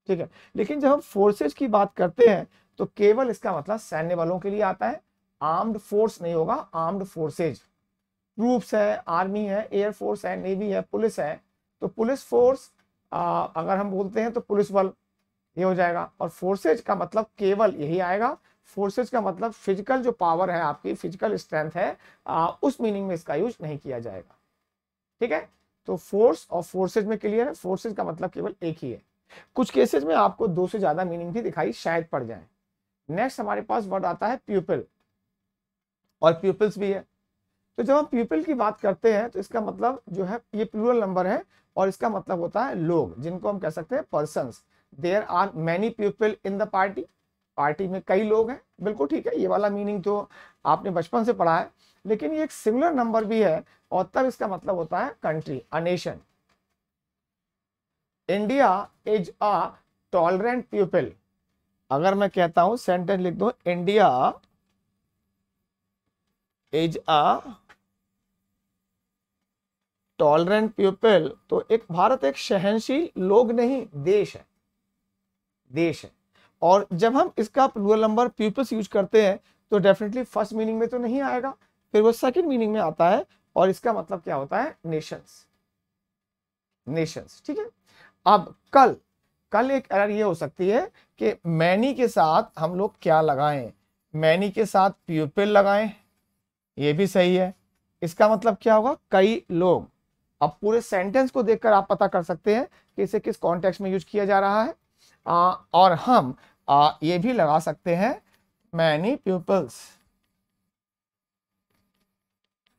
[SPEAKER 1] ठीक है लेकिन जब हम फोर्सेज की बात करते हैं तो केवल इसका मतलब सैन्य बलों के लिए आता है आर्म्ड फोर्स नहीं होगा आर्म्ड फोर्सेज ट्रूप्स है आर्मी है एयरफोर्स है नेवी है पुलिस है तो पुलिस फोर्स आ, अगर हम बोलते हैं तो पुलिस बल ये हो जाएगा और फोर्सेज का मतलब केवल यही आएगा फोर्सेज का मतलब फिजिकल जो पावर है आपकी फिजिकल स्ट्रेंथ है आ, उस मीनिंग में इसका यूज नहीं किया जाएगा ठीक है तो फोर्स और फोर्सेज में क्लियर है फोर्सेज का मतलब केवल एक ही है कुछ केसेज में आपको दो से ज्यादा मीनिंग भी दिखाई शायद पड़ जाए नेक्स्ट हमारे पास वर्ड आता है प्यूपिल और प्यूपिल्स भी है तो जब हम प्यूपिल की बात करते हैं तो इसका मतलब जो है ये प्लूरल नंबर है और इसका मतलब होता है लोग जिनको हम कह सकते हैं person there are many people in the party party में कई लोग हैं बिल्कुल ठीक है ये वाला मीनिंग जो आपने बचपन से पढ़ा है लेकिन ये एक सिमिलर नंबर भी है और तब इसका मतलब होता है country a nation India is a tolerant people अगर मैं कहता हूं सेंटेंस लिख दो India is a tolerant people तो एक भारत एक सहनशील लोग नहीं देश है देश है और जब हम इसका रूअल नंबर पीपल्स यूज करते हैं तो डेफिनेटली फर्स्ट मीनिंग में तो नहीं आएगा फिर वो सेकंड मीनिंग में आता है और इसका मतलब क्या होता है नेशंस नेशंस ठीक है अब कल कल एक एरर ये हो सकती है कि मैनी के साथ हम लोग क्या लगाएं मैनी के साथ पीपल लगाएं ये भी सही है इसका मतलब क्या होगा कई लोग अब पूरे सेंटेंस को देखकर आप पता कर सकते हैं कि इसे किस कॉन्टेक्स्ट में यूज किया जा रहा है आ, और हम आ, ये भी लगा सकते हैं मैनी पीपल्स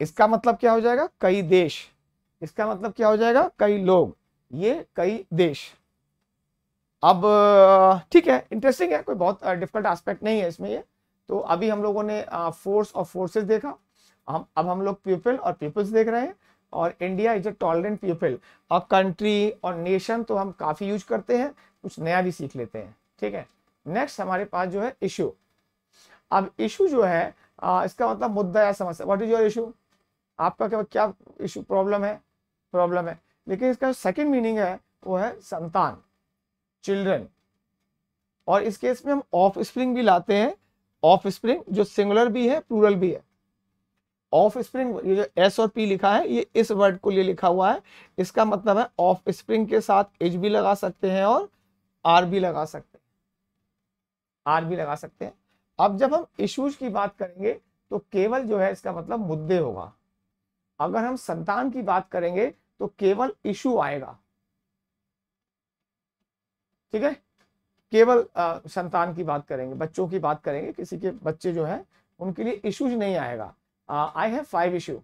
[SPEAKER 1] इसका मतलब क्या हो जाएगा कई देश इसका मतलब क्या हो जाएगा कई लोग ये कई देश अब ठीक है इंटरेस्टिंग है कोई बहुत डिफिकल्ट एस्पेक्ट नहीं है इसमें ये तो अभी हम लोगों ने फोर्स और फोर्सेस देखा हम अब हम लोग पीपल और पीपल्स देख रहे हैं और India is a tolerant people और कंट्री और नेशन तो हम काफ़ी यूज करते हैं कुछ नया भी सीख लेते हैं ठीक है नेक्स्ट हमारे पास जो है इशू अब इशू जो है आ, इसका मतलब मुद्दा या समस्या व्हाट इज योर इशू आपका क्या क्या इशू प्रॉब्लम है प्रॉब्लम है लेकिन इसका सेकंड मीनिंग है वो है संतान चिल्ड्रन और इस केस में हम ऑफ स्प्रिंग भी लाते हैं ऑफ स्प्रिंग जो सिंगुलर भी है प्लूरल भी है ऑफ स्प्रिंग ये जो एस और पी लिखा है ये इस वर्ड को लिए लिखा हुआ है इसका मतलब है ऑफ स्प्रिंग के साथ एच भी लगा सकते हैं और आर भी लगा सकते हैं आर भी लगा सकते हैं अब जब हम इश्यूज की बात करेंगे तो केवल जो है इसका मतलब मुद्दे होगा अगर हम संतान की बात करेंगे तो केवल इशू आएगा ठीक है केवल आ, संतान की बात करेंगे बच्चों की बात करेंगे किसी के बच्चे जो है उनके लिए इशूज नहीं आएगा I have five issue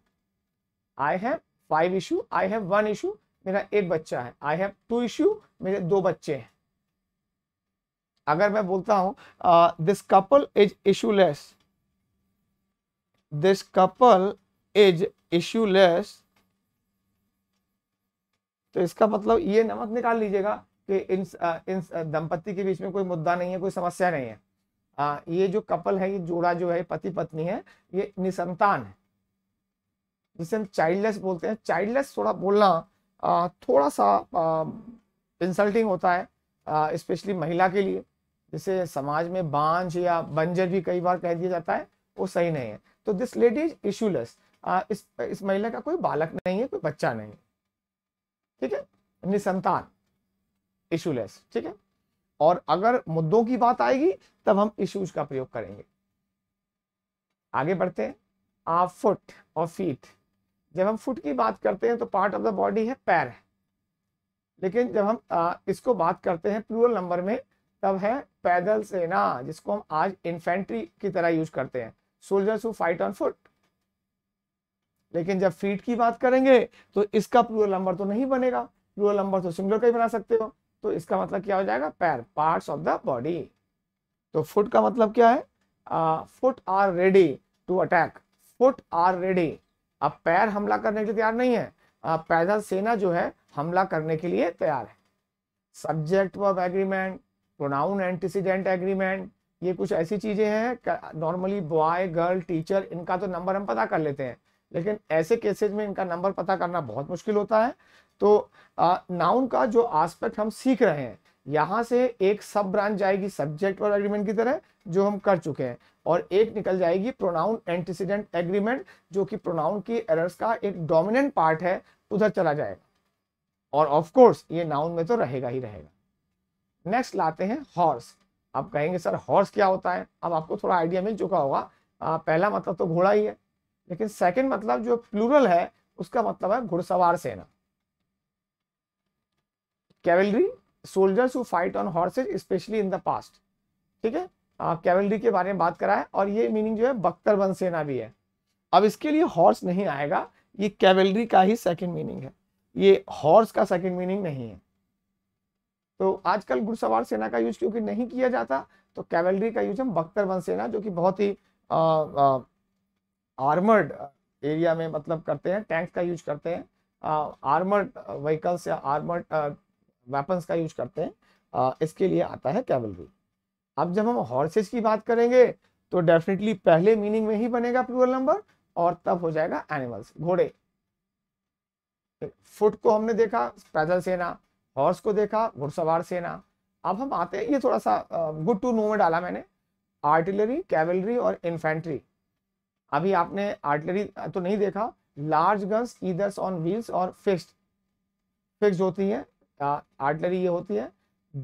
[SPEAKER 1] I have five issue I have one issue मेरा एक बच्चा है आई हैव टू इशू मेरे दो बच्चे हैं अगर मैं बोलता हूं this couple is issueless this couple is issueless तो इसका मतलब ये नमक निकाल लीजिएगा कि इन uh, इन uh, दंपत्ति के बीच में कोई मुद्दा नहीं है कोई समस्या नहीं है आ, हाँ, ये जो कपल है ये जोड़ा जो है पति पत्नी है ये निसंतान है जिसे हम चाइल्डलेस बोलते हैं चाइल्डलेस थोड़ा बोलना आ, थोड़ा सा इंसल्टिंग होता है स्पेशली महिला के लिए जिसे समाज में बांझ या बंजर भी कई बार कह दिया जाता है वो सही नहीं है तो दिस लेडी इज इशूलेस इस इस महिला का कोई बालक नहीं है कोई बच्चा नहीं है ठीक है निसंतान इशूलेस ठीक है और अगर मुद्दों की बात आएगी तब हम इश्यूज का प्रयोग करेंगे आगे बढ़ते हैं आ फुट और फीट जब हम फुट की बात करते हैं तो पार्ट ऑफ द बॉडी है पैर है लेकिन जब हम आ, इसको बात करते हैं प्लूरल नंबर में तब है पैदल सेना जिसको हम आज इन्फेंट्री की तरह यूज करते हैं soldiers who fight on foot लेकिन जब फीट की बात करेंगे तो इसका प्लूरल नंबर तो नहीं बनेगा प्लूरल नंबर तो सिंगलर का ही बना सकते हो तो इसका मतलब क्या हो जाएगा पैर पार्ट ऑफ द बॉडी तो फुट का मतलब क्या है foot are ready to attack foot are ready अब पैर हमला करने के लिए तैयार नहीं है पैदल सेना जो है हमला करने के लिए तैयार है subject verb agreement pronoun antecedent agreement ये कुछ ऐसी चीजें हैं नॉर्मली बॉय गर्ल टीचर इनका तो नंबर हम पता कर लेते हैं लेकिन ऐसे केसेज में इनका नंबर पता करना बहुत मुश्किल होता है तो नाउन का जो आस्पेक्ट हम सीख रहे हैं यहाँ से एक सब ब्रांच जाएगी सब्जेक्ट और एग्रीमेंट की तरह जो हम कर चुके हैं और एक निकल जाएगी प्रोनाउन एंटीसीडेंट एग्रीमेंट जो कि प्रोनाउन की एरर्स का एक डोमिनेंट पार्ट है उधर चला जाएगा और ऑफ कोर्स ये नाउन में तो रहेगा ही रहेगा नेक्स्ट लाते हैं हॉर्स आप कहेंगे सर हॉर्स क्या होता है अब आपको थोड़ा आइडिया मिल चुका होगा आ, पहला मतलब तो घोड़ा ही है लेकिन सेकेंड मतलब जो प्लूरल है उसका मतलब है घुड़सवार सेना cavalry soldiers who fight on horses specially in the past ठीक है कैवलरी के बारे में बात करा है और ये मीनिंग जो है बख्तरबंद सेना भी है अब इसके लिए हॉर्स नहीं आएगा ये कैवलरी का ही सेकेंड मीनिंग है ये हॉर्स का सेकेंड मीनिंग नहीं है तो आजकल घुड़सवार सेना का यूज क्योंकि नहीं किया जाता तो कैवलरी का यूज हम बख्तरबंद सेना जो कि बहुत ही आर्मर्ड एरिया में मतलब करते हैं टैंक का यूज करते हैं आर्मर्ड व्हीकल्स या आर्मर्ड वेपन्स का यूज करते हैं आ, इसके लिए आता है कैवलरी अब जब हम हॉर्सेज की बात करेंगे तो डेफिनेटली पहले मीनिंग में ही बनेगा प्लूरल नंबर और तब हो जाएगा एनिमल्स घोड़े फुट को हमने देखा पैदल सेना हॉर्स को देखा घुड़सवार सेना अब हम आते हैं ये थोड़ा सा गुड टू नो में डाला मैंने आर्टिलरी कैवलरी और इन्फेंट्री अभी आपने आर्टिलरी तो नहीं देखा large guns either on wheels और फिक्स्ड फिक्स होती है आर्टलरी ये होती है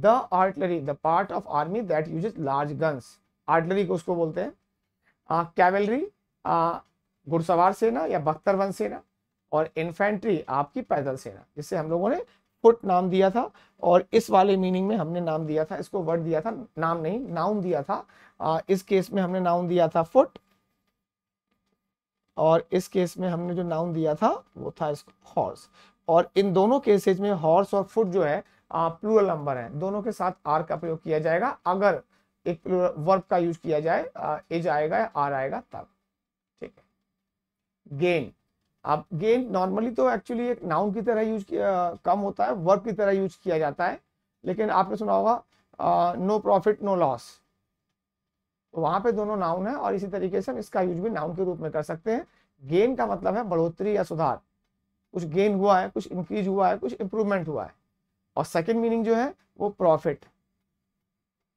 [SPEAKER 1] the artillery the part of army that use large guns artillery को उसको बोलते हैं कैवलरी घुड़सवार सेना या बख्तर वन सेना और इन्फेंट्री आपकी पैदल सेना जिससे हम लोगों ने फुट नाम दिया था और इस वाले मीनिंग में हमने नाम दिया था इसको वर्ड दिया था नाम नहीं नाउन दिया था आ, इस केस में हमने नाउन दिया था फुट और इस केस में हमने जो नाउन दिया था वो था इसको हॉर्स और इन दोनों केसेज में हॉर्स और फुट जो है प्लूरल नंबर है दोनों के साथ आर का प्रयोग किया जाएगा अगर एक वर्ब का यूज किया जाए एज आएगा या आर आएगा तब ठीक है गेन अब गेन नॉर्मली तो एक्चुअली एक नाउन की तरह यूज कम होता है वर्ब की तरह यूज किया जाता है लेकिन आपने सुना होगा नो प्रॉफिट नो लॉस वहां पे दोनों नाउन है और इसी तरीके से हम इसका यूज भी नाउन के रूप में कर सकते हैं गेन का मतलब है बढ़ोतरी या सुधार कुछ गेन हुआ है कुछ इंक्रीज हुआ है कुछ इंप्रूवमेंट हुआ है और सेकेंड मीनिंग जो है वो प्रॉफिट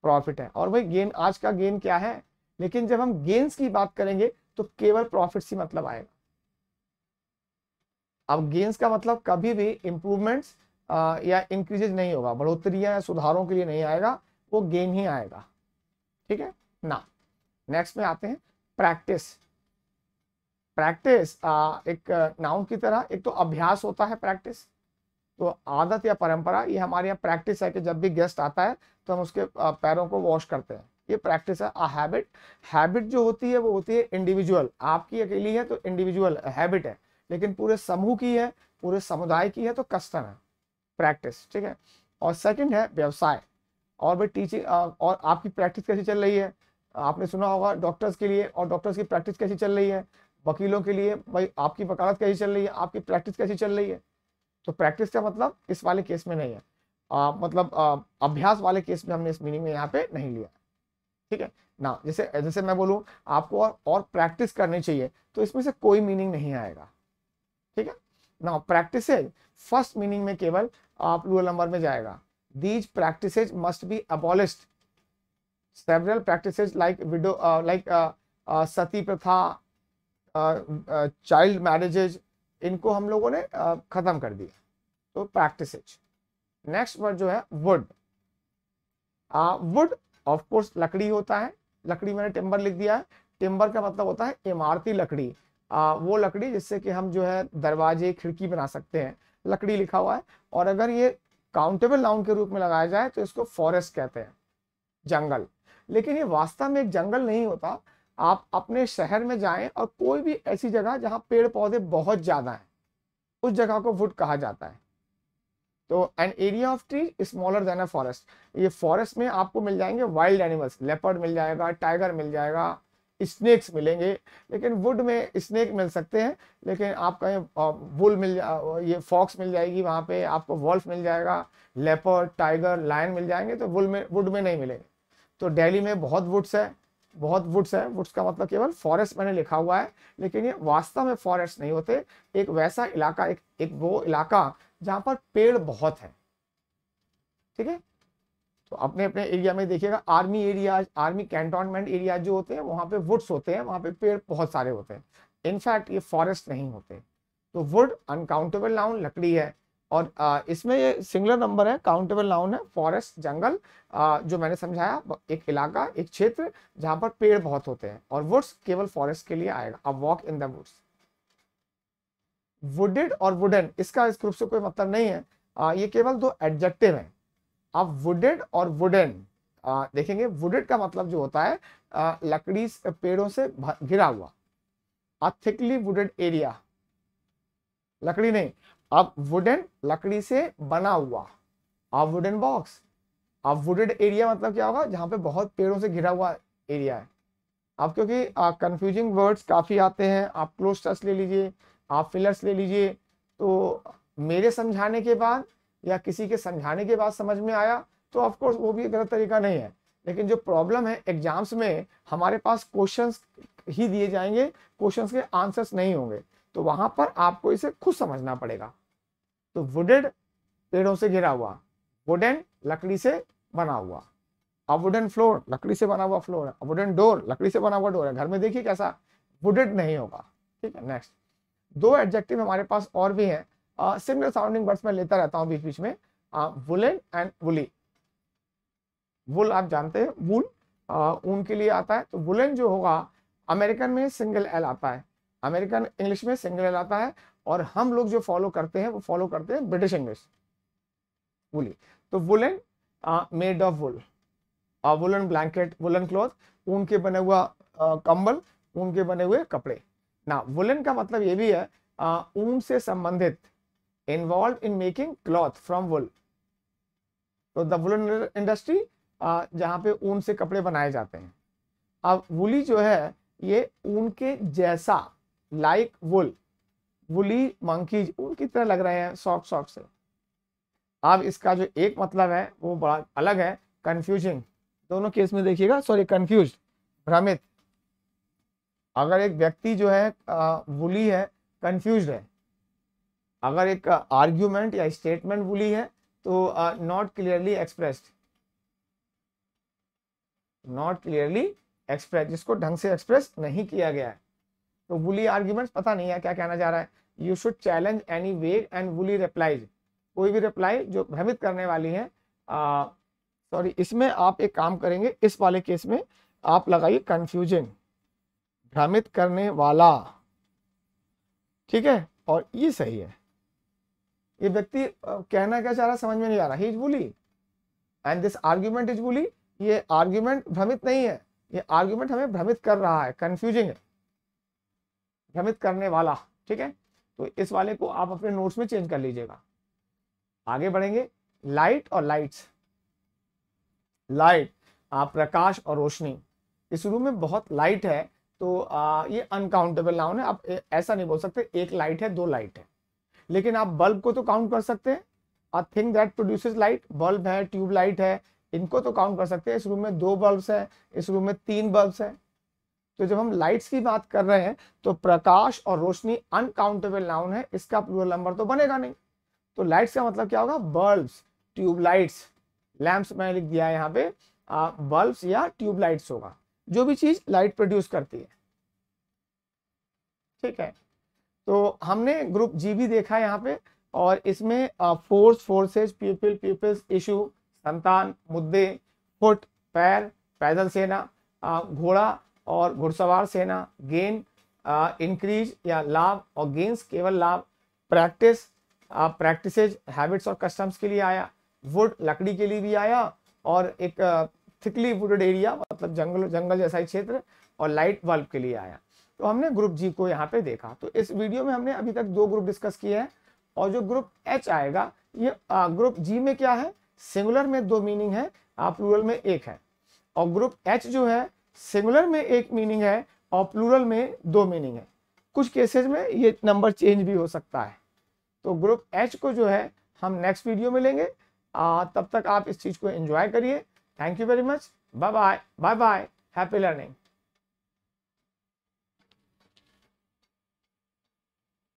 [SPEAKER 1] प्रॉफिट है और भाई गेन आज का गेन क्या है लेकिन जब हम गेन्स की बात करेंगे तो केवल प्रॉफिट ही मतलब आएगा अब गेन्स का मतलब कभी भी इंप्रूवमेंट्स या इंक्रीजेज नहीं होगा बढ़ोतरियां या सुधारों के लिए नहीं आएगा वो गेन ही आएगा ठीक है ना नेक्स्ट में आते हैं प्रैक्टिस प्रैक्टिस एक नाउन की तरह एक तो अभ्यास होता है प्रैक्टिस तो आदत या परंपरा ये हमारे यहाँ प्रैक्टिस है कि जब भी गेस्ट आता है तो हम उसके पैरों को वॉश करते हैं ये प्रैक्टिस है हैबिट हैबिट जो होती है वो होती है इंडिविजुअल आपकी अकेली है तो इंडिविजुअल हैबिट है लेकिन पूरे समूह की है पूरे समुदाय की है तो कस्टम है प्रैक्टिस ठीक है और सेकंड है व्यवसाय और भाई टीचिंग और आपकी प्रैक्टिस कैसी चल रही है आपने सुना होगा डॉक्टर्स के लिए और डॉक्टर्स की प्रैक्टिस कैसी चल रही है वकीलों के लिए भाई आपकी वकालत कैसी चल रही है आपकी प्रैक्टिस कैसी चल रही है तो प्रैक्टिस का मतलब इस वाले केस में नहीं है आ, मतलब आ, अभ्यास वाले केस में हमने इस मीनिंग में यहाँ पे नहीं लिया ठीक है ना जैसे जैसे मैं बोलूँ आपको और, और प्रैक्टिस करनी चाहिए तो इसमें से कोई मीनिंग नहीं आएगा ठीक है ना प्रैक्टिस फर्स्ट मीनिंग में केवल आप रूल नंबर में जाएगा these practice must be abolished several practice like widow like sati प्रथा चाइल्ड मैरिजेज इनको हम लोगों ने ख़त्म कर दिया तो प्रैक्टिस नेक्स्ट वर्ड जो है वुड वुड ऑफ कोर्स लकड़ी होता है लकड़ी मैंने टिम्बर लिख दिया है टिम्बर का मतलब होता है इमारती लकड़ी आ, वो लकड़ी जिससे कि हम जो है दरवाजे खिड़की बना सकते हैं लकड़ी लिखा हुआ है और अगर ये काउंटेबल लाउन के रूप में लगाया जाए तो इसको फॉरेस्ट कहते हैं जंगल लेकिन ये वास्तव में एक जंगल नहीं होता आप अपने शहर में जाएं और कोई भी ऐसी जगह जहां पेड़ पौधे बहुत ज़्यादा हैं उस जगह को वुड कहा जाता है तो an area of tree smaller than a forest ये फॉरेस्ट में आपको मिल जाएंगे वाइल्ड एनिमल्स लेपर्ड मिल जाएगा टाइगर मिल जाएगा स्नेक्स मिलेंगे लेकिन वुड में स्नैक मिल सकते हैं लेकिन आप कहीं बुल मिल ये फॉक्स मिल जाएगी वहाँ पे आपको वॉल्फ मिल जाएगा लेपर्ड टाइगर लायन मिल जाएंगे तो वुल में वुड में नहीं मिलेंगे तो दिल्ली में बहुत वुड्स है बहुत वुड्स है वुड्स का मतलब केवल फॉरेस्ट मैंने लिखा हुआ है लेकिन ये वास्तव में फॉरेस्ट नहीं होते एक वैसा इलाका एक एक वो इलाका जहाँ पर पेड़ बहुत है ठीक है तो अपने अपने एरिया में देखिएगा army area army cantonment area जो होते हैं वहां पे वुड्स होते हैं वहां पे पेड़ बहुत सारे होते हैं इनफैक्ट ये फॉरेस्ट नहीं होते तो वुड अनकाउंटेबल नाउन लकड़ी है और आ, इसमें ये सिंगुलर नंबर है काउंटेबल नाउन है फॉरेस्ट जंगल आ, जो मैंने समझाया एक इलाका एक क्षेत्र जहां पर पेड़ बहुत होते हैं और वुड्स केवल फॉरेस्ट के लिए आएगा अब walk in the woods wooded और वुडन इसका इस ग्रुप से कोई मतलब नहीं है आ, ये केवल दो एडजेक्टिव है अब वुडेड और वुडन देखेंगे वुडेड का मतलब जो होता है आ, लकड़ी पेड़ों से घिरा हुआ अ थिकली वुडेड एरिया लकड़ी नहीं अब वुडन लकड़ी से बना हुआ अब वुडन बॉक्स अब वुडेड एरिया मतलब क्या होगा जहाँ पे बहुत पेड़ों से घिरा हुआ एरिया है अब क्योंकि कंफ्यूजिंग वर्ड्स काफ़ी आते हैं आप क्लोज टच ले लीजिए आप फिलर्स ले लीजिए तो मेरे समझाने के बाद या किसी के समझाने के बाद समझ में आया तो ऑफकोर्स वो भी गलत तरीका नहीं है लेकिन जो प्रॉब्लम है एग्जाम्स में हमारे पास क्वेश्चंस ही दिए जाएंगे क्वेश्चंस के आंसर्स नहीं होंगे तो वहां पर आपको इसे खुद समझना पड़ेगा तो वुडेड पेड़ों से घिरा हुआ वुडन लकड़ी से बना हुआ अ वुडन फ्लोर लकड़ी से बना हुआ फ्लोर है वुडन डोर लकड़ी से बना हुआ डोर है घर में देखिए कैसा वुडेड नहीं होगा ठीक है नेक्स्ट दो एडजेक्टिव हमारे पास और भी हैं सिमिलर साउंडिंग वर्ड्स में लेता रहता हूँ बीच बीच में वुलन एंड वुली वुल आप जानते हैं वुल ऊन के लिए आता है तो वुलन जो होगा अमेरिकन में सिंगल एल आता है अमेरिकन इंग्लिश में सिंगल एल आता है और हम लोग जो फॉलो करते हैं वो फॉलो करते हैं ब्रिटिश इंग्लिश बोलिए तो woollen made of wool woollen blanket woollen cloth ऊन के बने हुआ कंबल ऊन के बने हुए कपड़े ना वुलन का मतलब ये भी है ऊन से संबंधित involve in making cloth from wool तो द वुलन इंडस्ट्री जहाँ पे ऊन से कपड़े बनाए जाते हैं अब वुली जो है ये ऊन के जैसा लाइक वुल वुली मंकीज उन की तरह लग रहे हैं सॉक सॉक से अब इसका जो एक मतलब है वो बड़ा अलग है कंफ्यूजिंग दोनों केस में देखिएगा सॉरी कंफ्यूज भ्रमित अगर एक व्यक्ति जो है वुली है कंफ्यूज है अगर एक आर्ग्यूमेंट या स्टेटमेंट वुली है तो not clearly expressed not clearly express जिसको ढंग से एक्सप्रेस नहीं किया गया है तो वुली आर्ग्यूमेंट पता नहीं है क्या कहना चाह रहा है you should challenge any vague and woolly replies कोई भी रिप्लाई जो भ्रमित करने वाली है सॉरी इसमें आप एक काम करेंगे इस वाले केस में आप लगाइए कंफ्यूजन भ्रमित करने वाला ठीक है और ये सही है ये व्यक्ति कहना क्या चाह रहा समझ में नहीं आ रहा he is woolly and this argument is woolly ये आर्ग्यूमेंट भ्रमित नहीं है ये आर्ग्यूमेंट हमें भ्रमित कर रहा है कन्फ्यूजिंग है भ्रमित करने वाला ठीक है तो इस वाले को आप अपने नोट्स में चेंज कर लीजिएगा आगे बढ़ेंगे लाइट और लाइट्स लाइट आप प्रकाश और रोशनी इस रूम में बहुत लाइट है तो आ, ये अनकाउंटेबल नाउन है आप ऐसा नहीं बोल सकते एक लाइट है दो लाइट है लेकिन आप बल्ब को तो काउंट कर सकते हैं a thing that produces light bulb है ट्यूबलाइट है इनको तो काउंट कर सकते हैं इस रूम में दो बल्ब्स है इस रूम में तीन बल्ब्स है तो जब हम लाइट्स की बात कर रहे हैं तो प्रकाश और रोशनी अनकाउंटेबल नाउन है इसका प्लूरल नंबर तो बनेगा नहीं तो लाइट्स का मतलब क्या होगा बल्ब ट्यूबलाइट्स लैंप्स मैंने लिख दिया है यहाँ पे बल्ब्स या ट्यूबलाइट्स होगा जो भी चीज लाइट प्रोड्यूस करती है ठीक है तो हमने ग्रुप जी भी देखा है यहाँ पे और इसमें force forces people peoples issue संतान मुद्दे फुट पैर पैदल सेना घोड़ा और घुड़सवार सेना गेन इंक्रीज या लाभ और गेंस केवल लाभ प्रैक्टिस प्रैक्टिस हैबिट्स और कस्टम्स के लिए आया वुड लकड़ी के लिए भी आया और एक थिकली वुडेड एरिया मतलब जंगल जंगल जैसा ही क्षेत्र और लाइट बल्ब के लिए आया तो हमने ग्रुप जी को यहाँ पे देखा तो इस वीडियो में हमने अभी तक दो ग्रुप डिस्कस किए हैं और जो ग्रुप एच आएगा ये ग्रुप जी में क्या है सिंगुलर में दो मीनिंग है आप रूरल में एक है और ग्रुप एच जो है सिंगुलर में एक मीनिंग है और प्लूरल में दो मीनिंग है कुछ केसेज में ये नंबर चेंज भी हो सकता है तो ग्रुप एच को जो है हम नेक्स्ट वीडियो में लेंगे आ, तब तक आप इस चीज़ को एंजॉय करिए thank you very much bye bye bye bye happy learning